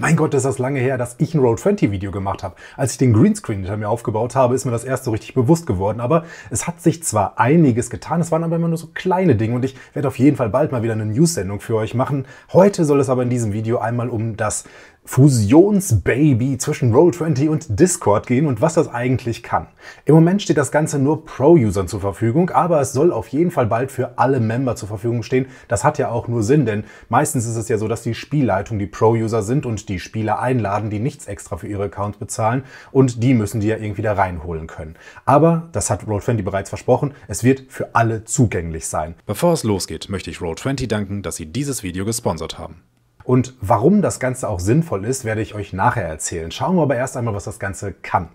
Mein Gott, ist das lange her, dass ich ein Road 20 Video gemacht habe. Als ich den Greenscreen hinter mir aufgebaut habe, ist mir das erst so richtig bewusst geworden. Aber es hat sich zwar einiges getan, es waren aber immer nur so kleine Dinge und ich werde auf jeden Fall bald mal wieder eine News-Sendung für euch machen. Heute soll es aber in diesem Video einmal um das Fusionsbaby zwischen Roll20 und Discord gehen und was das eigentlich kann. Im Moment steht das Ganze nur Pro-Usern zur Verfügung, aber es soll auf jeden Fall bald für alle Member zur Verfügung stehen. Das hat ja auch nur Sinn, denn meistens ist es ja so, dass die Spielleitung die Pro-User sind und die Spieler einladen, die nichts extra für ihre Accounts bezahlen und die müssen die ja irgendwie da reinholen können. Aber, das hat Roll20 bereits versprochen, es wird für alle zugänglich sein. Bevor es losgeht, möchte ich Roll20 danken, dass sie dieses Video gesponsert haben. Und warum das Ganze auch sinnvoll ist, werde ich euch nachher erzählen. Schauen wir aber erst einmal, was das Ganze kann.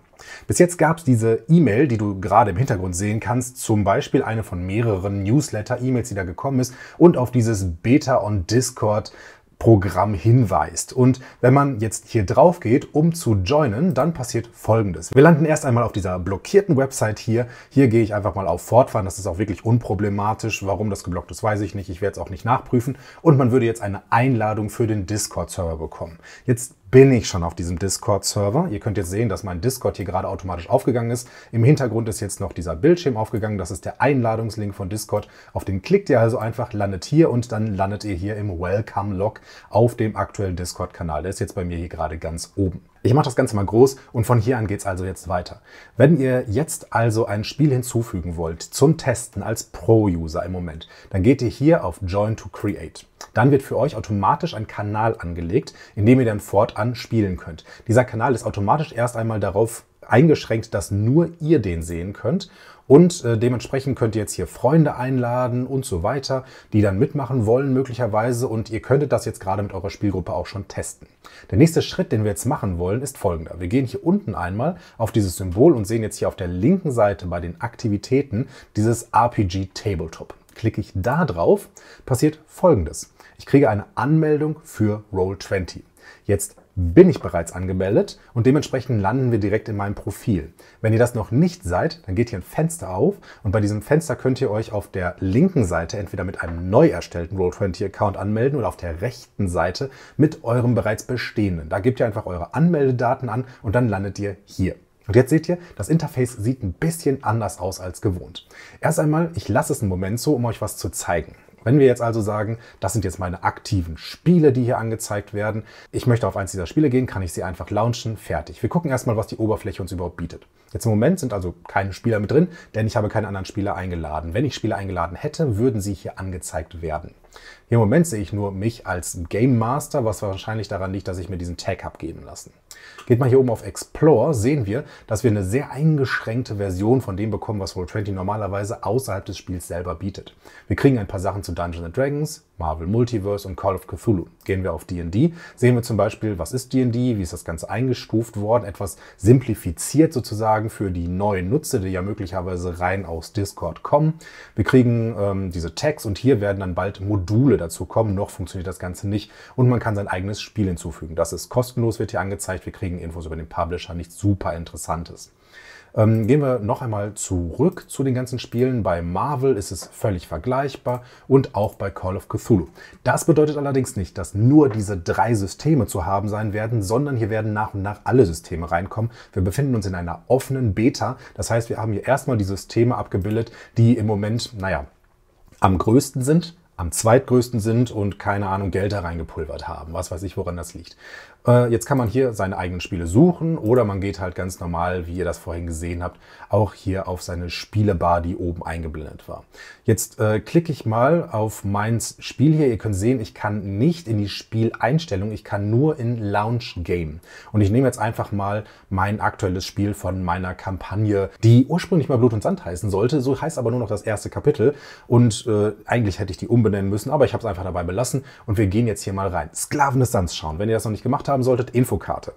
Bis jetzt gab es diese E-Mail, die du gerade im Hintergrund sehen kannst, zum Beispiel eine von mehreren Newsletter-E-Mails, die da gekommen ist und auf dieses Beta on Discord Programm hinweist. Und wenn man jetzt hier drauf geht, um zu joinen, dann passiert folgendes. Wir landen erst einmal auf dieser blockierten Website hier. Hier gehe ich einfach mal auf Fortfahren. Das ist auch wirklich unproblematisch. Warum das geblockt ist, weiß ich nicht. Ich werde es auch nicht nachprüfen. Und man würde jetzt eine Einladung für den Discord-Server bekommen. Jetzt bin ich schon auf diesem Discord-Server. Ihr könnt jetzt sehen, dass mein Discord hier gerade automatisch aufgegangen ist. Im Hintergrund ist jetzt noch dieser Bildschirm aufgegangen. Das ist der Einladungslink von Discord. Auf den klickt ihr also einfach, landet hier und dann landet ihr hier im Welcome-Log auf dem aktuellen Discord-Kanal. Der ist jetzt bei mir hier gerade ganz oben. Ich mache das Ganze mal groß und von hier an geht's also jetzt weiter. Wenn ihr jetzt also ein Spiel hinzufügen wollt zum Testen als Pro-User im Moment, dann geht ihr hier auf Join to Create. Dann wird für euch automatisch ein Kanal angelegt, in dem ihr dann fortan an spielen könnt. Dieser Kanal ist automatisch erst einmal darauf eingeschränkt, dass nur ihr den sehen könnt. Und äh, dementsprechend könnt ihr jetzt hier Freunde einladen und so weiter, die dann mitmachen wollen möglicherweise. Und ihr könntet das jetzt gerade mit eurer Spielgruppe auch schon testen. Der nächste Schritt, den wir jetzt machen wollen, ist folgender. Wir gehen hier unten einmal auf dieses Symbol und sehen jetzt hier auf der linken Seite bei den Aktivitäten dieses RPG Tabletop. Klicke ich da drauf, passiert folgendes. Ich kriege eine Anmeldung für Roll20. Jetzt bin ich bereits angemeldet und dementsprechend landen wir direkt in meinem Profil. Wenn ihr das noch nicht seid, dann geht hier ein Fenster auf und bei diesem Fenster könnt ihr euch auf der linken Seite entweder mit einem neu erstellten Roll20-Account anmelden oder auf der rechten Seite mit eurem bereits bestehenden. Da gebt ihr einfach eure Anmeldedaten an und dann landet ihr hier. Und jetzt seht ihr, das Interface sieht ein bisschen anders aus als gewohnt. Erst einmal, ich lasse es einen Moment so, um euch was zu zeigen. Wenn wir jetzt also sagen, das sind jetzt meine aktiven Spiele, die hier angezeigt werden, ich möchte auf eins dieser Spiele gehen, kann ich sie einfach launchen, fertig. Wir gucken erstmal, was die Oberfläche uns überhaupt bietet. Jetzt im Moment sind also keine Spieler mit drin, denn ich habe keine anderen Spieler eingeladen. Wenn ich Spieler eingeladen hätte, würden sie hier angezeigt werden. Hier im Moment sehe ich nur mich als Game Master, was wahrscheinlich daran liegt, dass ich mir diesen Tag habe geben lassen. Geht mal hier oben auf Explore, sehen wir, dass wir eine sehr eingeschränkte Version von dem bekommen, was World 20 normalerweise außerhalb des Spiels selber bietet. Wir kriegen ein paar Sachen zu Dungeons Dragons, Marvel Multiverse und Call of Cthulhu. Gehen wir auf D&D, sehen wir zum Beispiel, was ist D&D, wie ist das Ganze eingestuft worden, etwas simplifiziert sozusagen für die neuen Nutzer, die ja möglicherweise rein aus Discord kommen. Wir kriegen ähm, diese Tags und hier werden dann bald Module dazu kommen, noch funktioniert das Ganze nicht und man kann sein eigenes Spiel hinzufügen. Das ist kostenlos, wird hier angezeigt, wir kriegen Infos über den Publisher, nichts super Interessantes. Ähm, gehen wir noch einmal zurück zu den ganzen Spielen. Bei Marvel ist es völlig vergleichbar und auch bei Call of Cthulhu. Das bedeutet allerdings nicht, dass nur diese drei Systeme zu haben sein werden, sondern hier werden nach und nach alle Systeme reinkommen. Wir befinden uns in einer offenen Beta. Das heißt, wir haben hier erstmal die Systeme abgebildet, die im Moment, naja, am größten sind, am zweitgrößten sind und keine Ahnung Geld da reingepulvert haben. Was weiß ich, woran das liegt. Äh, jetzt kann man hier seine eigenen Spiele suchen oder man geht halt ganz normal, wie ihr das vorhin gesehen habt, auch hier auf seine Spielebar, die oben eingeblendet war. Jetzt äh, klicke ich mal auf mein Spiel hier. Ihr könnt sehen, ich kann nicht in die Spieleinstellung, ich kann nur in Launch Game. Und ich nehme jetzt einfach mal mein aktuelles Spiel von meiner Kampagne, die ursprünglich mal Blut und Sand heißen sollte. So heißt aber nur noch das erste Kapitel. Und äh, eigentlich hätte ich die umbenennen müssen, aber ich habe es einfach dabei belassen. Und wir gehen jetzt hier mal rein. Sklaven des Sands schauen. Wenn ihr das noch nicht gemacht habt haben solltet, Infokarte.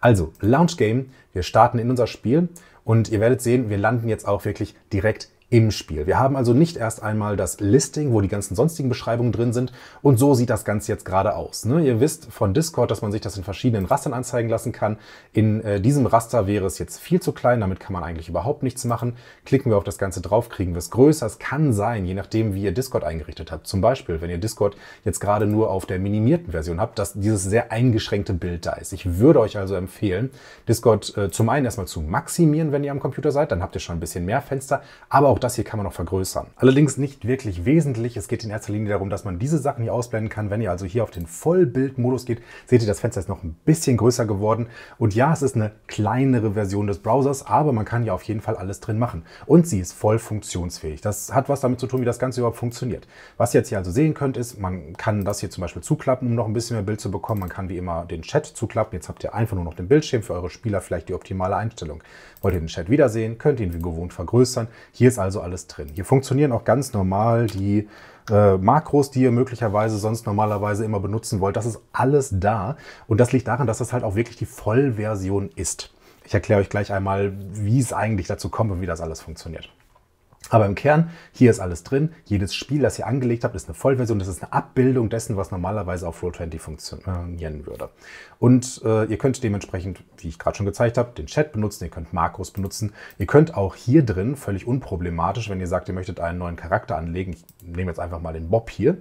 Also, Launch Game, wir starten in unser Spiel und ihr werdet sehen, wir landen jetzt auch wirklich direkt im Spiel. Wir haben also nicht erst einmal das Listing, wo die ganzen sonstigen Beschreibungen drin sind. Und so sieht das Ganze jetzt gerade aus. Ne? Ihr wisst von Discord, dass man sich das in verschiedenen Rastern anzeigen lassen kann. In äh, diesem Raster wäre es jetzt viel zu klein, damit kann man eigentlich überhaupt nichts machen. Klicken wir auf das Ganze drauf, kriegen wir es größer. Es kann sein, je nachdem, wie ihr Discord eingerichtet habt. Zum Beispiel, wenn ihr Discord jetzt gerade nur auf der minimierten Version habt, dass dieses sehr eingeschränkte Bild da ist. Ich würde euch also empfehlen, Discord äh, zum einen erstmal zu maximieren, wenn ihr am Computer seid. Dann habt ihr schon ein bisschen mehr Fenster, aber auch auch das hier kann man noch vergrößern. Allerdings nicht wirklich wesentlich. Es geht in erster Linie darum, dass man diese Sachen hier ausblenden kann. Wenn ihr also hier auf den Vollbildmodus geht, seht ihr, das Fenster ist noch ein bisschen größer geworden. Und ja, es ist eine kleinere Version des Browsers, aber man kann hier auf jeden Fall alles drin machen. Und sie ist voll funktionsfähig. Das hat was damit zu tun, wie das Ganze überhaupt funktioniert. Was ihr jetzt hier also sehen könnt, ist, man kann das hier zum Beispiel zuklappen, um noch ein bisschen mehr Bild zu bekommen. Man kann wie immer den Chat zuklappen. Jetzt habt ihr einfach nur noch den Bildschirm für eure Spieler, vielleicht die optimale Einstellung. Wollt ihr den Chat wiedersehen, könnt ihr ihn wie gewohnt vergrößern. Hier ist also also alles drin. Hier funktionieren auch ganz normal die äh, Makros, die ihr möglicherweise sonst normalerweise immer benutzen wollt. Das ist alles da. Und das liegt daran, dass das halt auch wirklich die Vollversion ist. Ich erkläre euch gleich einmal, wie es eigentlich dazu kommt und wie das alles funktioniert. Aber im Kern, hier ist alles drin. Jedes Spiel, das ihr angelegt habt, ist eine Vollversion. Das ist eine Abbildung dessen, was normalerweise auf Roll20 funktionieren würde. Und äh, ihr könnt dementsprechend, wie ich gerade schon gezeigt habe, den Chat benutzen, ihr könnt Makros benutzen. Ihr könnt auch hier drin, völlig unproblematisch, wenn ihr sagt, ihr möchtet einen neuen Charakter anlegen, ich nehme jetzt einfach mal den Bob hier,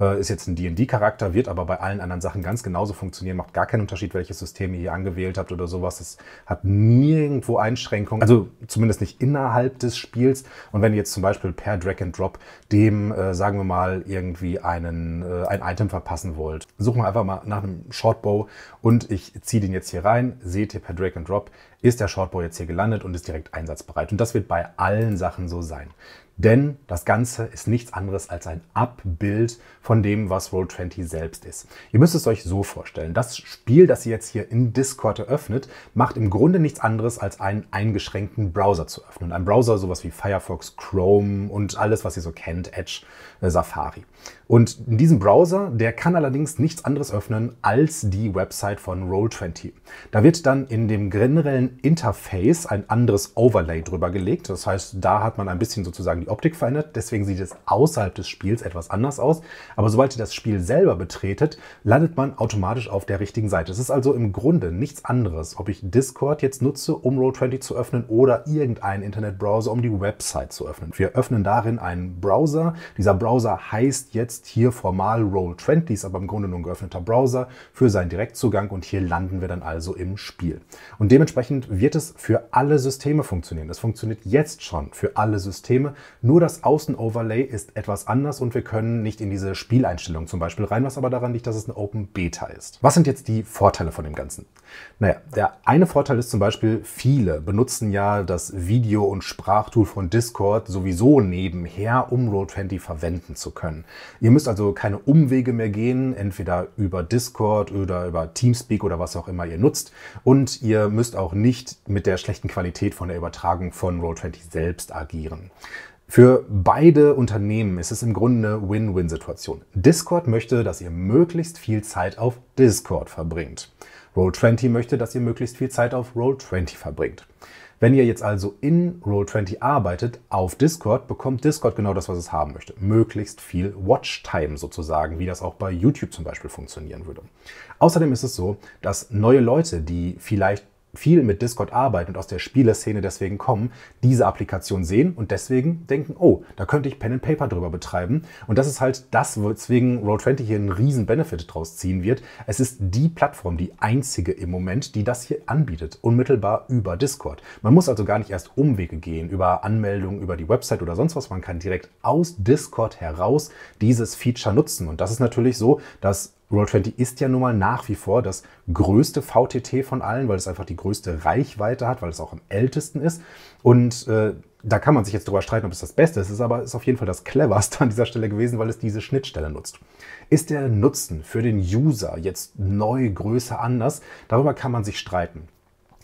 äh, ist jetzt ein D&D-Charakter, wird aber bei allen anderen Sachen ganz genauso funktionieren, macht gar keinen Unterschied, welches System ihr hier angewählt habt oder sowas. Es hat nirgendwo Einschränkungen, also zumindest nicht innerhalb des Spiels. Und wenn ihr jetzt zum Beispiel per Drag and Drop dem, äh, sagen wir mal, irgendwie einen, äh, ein Item verpassen wollt, suchen wir einfach mal nach einem Shortbow und ich ziehe den jetzt hier rein, seht ihr per Drag and Drop, ist der Shortbow jetzt hier gelandet und ist direkt einsatzbereit. Und das wird bei allen Sachen so sein denn das Ganze ist nichts anderes als ein Abbild von dem, was Roll20 selbst ist. Ihr müsst es euch so vorstellen, das Spiel, das ihr jetzt hier in Discord eröffnet, macht im Grunde nichts anderes, als einen eingeschränkten Browser zu öffnen. Ein Browser sowas wie Firefox, Chrome und alles, was ihr so kennt, Edge, äh, Safari. Und in diesem Browser, der kann allerdings nichts anderes öffnen als die Website von Roll20. Da wird dann in dem generellen Interface ein anderes Overlay drüber gelegt. Das heißt, da hat man ein bisschen sozusagen die Optik verändert. Deswegen sieht es außerhalb des Spiels etwas anders aus. Aber sobald ihr das Spiel selber betretet, landet man automatisch auf der richtigen Seite. Es ist also im Grunde nichts anderes, ob ich Discord jetzt nutze, um Roll20 zu öffnen oder irgendeinen Internetbrowser, um die Website zu öffnen. Wir öffnen darin einen Browser. Dieser Browser heißt jetzt hier formal Roll20, ist aber im Grunde nur ein geöffneter Browser für seinen Direktzugang und hier landen wir dann also im Spiel. Und dementsprechend wird es für alle Systeme funktionieren. Es funktioniert jetzt schon für alle Systeme. Nur das Außenoverlay ist etwas anders und wir können nicht in diese Spieleinstellung zum Beispiel rein, was aber daran liegt, dass es eine Open Beta ist. Was sind jetzt die Vorteile von dem Ganzen? Naja, der eine Vorteil ist zum Beispiel, viele benutzen ja das Video- und Sprachtool von Discord sowieso nebenher, um Road20 verwenden zu können. Ihr müsst also keine Umwege mehr gehen, entweder über Discord oder über Teamspeak oder was auch immer ihr nutzt. Und ihr müsst auch nicht mit der schlechten Qualität von der Übertragung von Roll20 selbst agieren. Für beide Unternehmen ist es im Grunde eine Win-Win-Situation. Discord möchte, dass ihr möglichst viel Zeit auf Discord verbringt. Roll20 möchte, dass ihr möglichst viel Zeit auf Roll20 verbringt. Wenn ihr jetzt also in Roll20 arbeitet, auf Discord, bekommt Discord genau das, was es haben möchte. Möglichst viel Watchtime sozusagen, wie das auch bei YouTube zum Beispiel funktionieren würde. Außerdem ist es so, dass neue Leute, die vielleicht viel mit Discord arbeiten und aus der Spieleszene deswegen kommen, diese Applikation sehen und deswegen denken, oh, da könnte ich Pen and Paper drüber betreiben. Und das ist halt das, weswegen Roll20 hier einen riesen Benefit draus ziehen wird. Es ist die Plattform, die einzige im Moment, die das hier anbietet, unmittelbar über Discord. Man muss also gar nicht erst Umwege gehen über Anmeldungen, über die Website oder sonst was. Man kann direkt aus Discord heraus dieses Feature nutzen. Und das ist natürlich so, dass Roll20 ist ja nun mal nach wie vor das größte VTT von allen, weil es einfach die größte Reichweite hat, weil es auch am ältesten ist. Und äh, da kann man sich jetzt drüber streiten, ob es das Beste ist, aber es ist auf jeden Fall das cleverste an dieser Stelle gewesen, weil es diese Schnittstelle nutzt. Ist der Nutzen für den User jetzt neu, größer, anders? Darüber kann man sich streiten.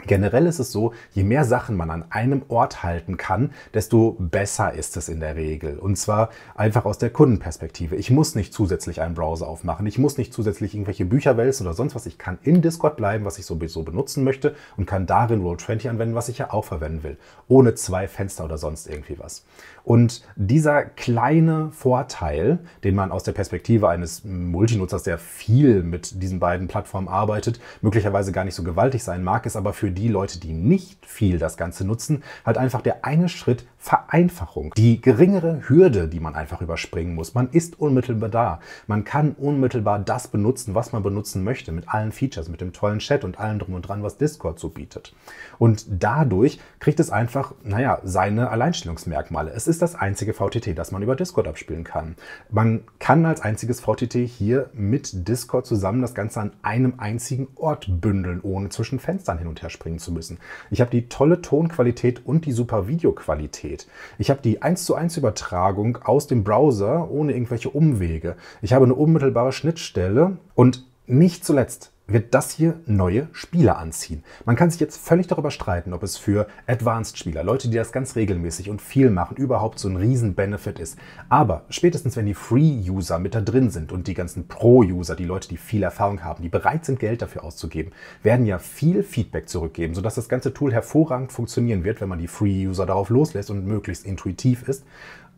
Generell ist es so, je mehr Sachen man an einem Ort halten kann, desto besser ist es in der Regel. Und zwar einfach aus der Kundenperspektive. Ich muss nicht zusätzlich einen Browser aufmachen, ich muss nicht zusätzlich irgendwelche Bücher wälzen oder sonst was. Ich kann in Discord bleiben, was ich sowieso benutzen möchte und kann darin Roll20 anwenden, was ich ja auch verwenden will. Ohne zwei Fenster oder sonst irgendwie was. Und dieser kleine Vorteil, den man aus der Perspektive eines Multinutzers, der viel mit diesen beiden Plattformen arbeitet, möglicherweise gar nicht so gewaltig sein mag, ist aber für für die Leute, die nicht viel das Ganze nutzen, halt einfach der eine Schritt Vereinfachung. Die geringere Hürde, die man einfach überspringen muss. Man ist unmittelbar da. Man kann unmittelbar das benutzen, was man benutzen möchte, mit allen Features, mit dem tollen Chat und allem drum und dran, was Discord so bietet. Und dadurch kriegt es einfach, naja, seine Alleinstellungsmerkmale. Es ist das einzige VTT, das man über Discord abspielen kann. Man kann als einziges VTT hier mit Discord zusammen das Ganze an einem einzigen Ort bündeln, ohne zwischen Fenstern hin und her springen springen zu müssen. Ich habe die tolle Tonqualität und die super Videoqualität. Ich habe die 1 zu 1 Übertragung aus dem Browser ohne irgendwelche Umwege. Ich habe eine unmittelbare Schnittstelle und nicht zuletzt wird das hier neue Spieler anziehen. Man kann sich jetzt völlig darüber streiten, ob es für Advanced-Spieler, Leute, die das ganz regelmäßig und viel machen, überhaupt so ein Riesen-Benefit ist. Aber spätestens, wenn die Free-User mit da drin sind und die ganzen Pro-User, die Leute, die viel Erfahrung haben, die bereit sind, Geld dafür auszugeben, werden ja viel Feedback zurückgeben, sodass das ganze Tool hervorragend funktionieren wird, wenn man die Free-User darauf loslässt und möglichst intuitiv ist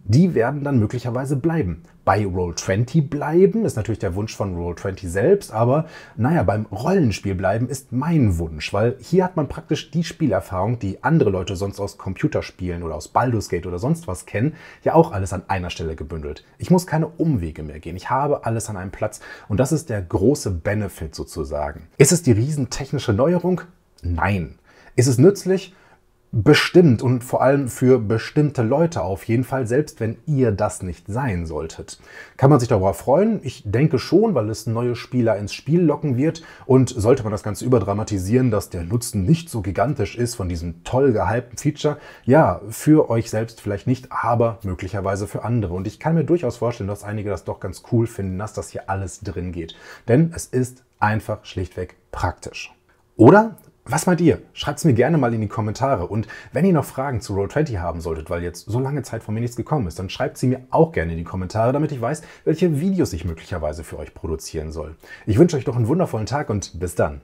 die werden dann möglicherweise bleiben. Bei Roll20 bleiben ist natürlich der Wunsch von Roll20 selbst, aber naja, beim Rollenspiel bleiben ist mein Wunsch, weil hier hat man praktisch die Spielerfahrung, die andere Leute sonst aus Computerspielen oder aus Baldur's Gate oder sonst was kennen, ja auch alles an einer Stelle gebündelt. Ich muss keine Umwege mehr gehen, ich habe alles an einem Platz und das ist der große Benefit sozusagen. Ist es die riesentechnische Neuerung? Nein. Ist es nützlich? bestimmt und vor allem für bestimmte Leute auf jeden Fall, selbst wenn ihr das nicht sein solltet. Kann man sich darüber freuen? Ich denke schon, weil es neue Spieler ins Spiel locken wird und sollte man das Ganze überdramatisieren, dass der Nutzen nicht so gigantisch ist von diesem toll gehypten Feature, ja, für euch selbst vielleicht nicht, aber möglicherweise für andere. Und ich kann mir durchaus vorstellen, dass einige das doch ganz cool finden, dass das hier alles drin geht. Denn es ist einfach schlichtweg praktisch. Oder was meint ihr? Schreibt es mir gerne mal in die Kommentare. Und wenn ihr noch Fragen zu Roll 20 haben solltet, weil jetzt so lange Zeit von mir nichts gekommen ist, dann schreibt sie mir auch gerne in die Kommentare, damit ich weiß, welche Videos ich möglicherweise für euch produzieren soll. Ich wünsche euch doch einen wundervollen Tag und bis dann.